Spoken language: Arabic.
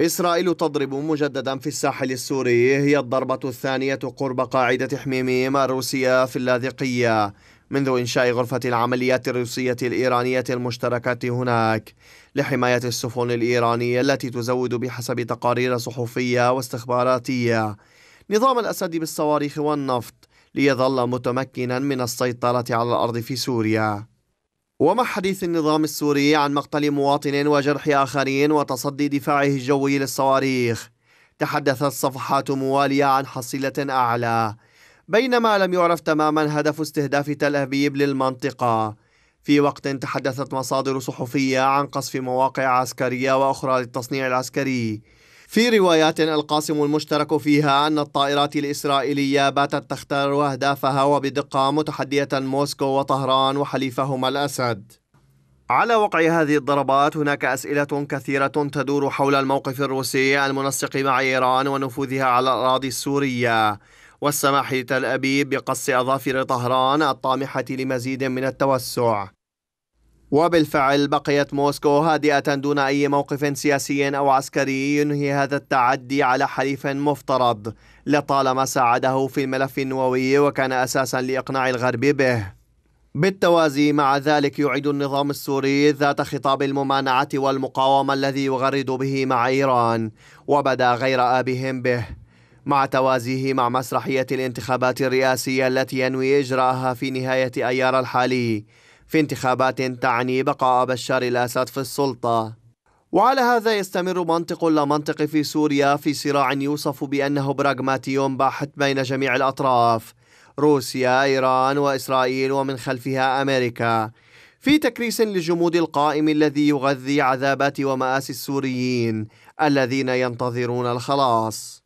إسرائيل تضرب مجددا في الساحل السوري هي الضربة الثانية قرب قاعدة حميميم الروسية في اللاذقية منذ إنشاء غرفة العمليات الروسية الإيرانية المشتركة هناك لحماية السفن الإيرانية التي تزود بحسب تقارير صحفية واستخباراتية نظام الأسد بالصواريخ والنفط ليظل متمكنا من السيطرة على الأرض في سوريا ومع حديث النظام السوري عن مقتل مواطن وجرح آخرين وتصدي دفاعه الجوي للصواريخ تحدثت صفحات موالية عن حصيلة أعلى بينما لم يعرف تماما هدف استهداف تل أبيب للمنطقة في وقت تحدثت مصادر صحفية عن قصف مواقع عسكرية وأخرى للتصنيع العسكري في روايات القاسم المشترك فيها أن الطائرات الإسرائيلية باتت تختار أهدافها وبدقة متحدية موسكو وطهران وحليفهما الأسد على وقع هذه الضربات هناك أسئلة كثيرة تدور حول الموقف الروسي المنسق مع إيران ونفوذها على الأراضي السورية والسماح لتل أبيب بقص أظافر طهران الطامحة لمزيد من التوسع وبالفعل بقيت موسكو هادئة دون أي موقف سياسي أو عسكري ينهي هذا التعدي على حليف مفترض لطالما ساعده في الملف النووي وكان أساسا لإقناع الغرب به بالتوازي مع ذلك يعيد النظام السوري ذات خطاب الممانعة والمقاومة الذي يغرد به مع إيران وبدا غير آبهم به مع توازيه مع مسرحية الانتخابات الرئاسية التي ينوي إجراءها في نهاية أيار الحالي في انتخابات تعني بقاء بشار الأسد في السلطة وعلى هذا يستمر منطق لا منطق في سوريا في صراع يوصف بأنه براغماتي باحت بين جميع الأطراف روسيا، إيران وإسرائيل ومن خلفها أمريكا في تكريس للجمود القائم الذي يغذي عذابات ومآسي السوريين الذين ينتظرون الخلاص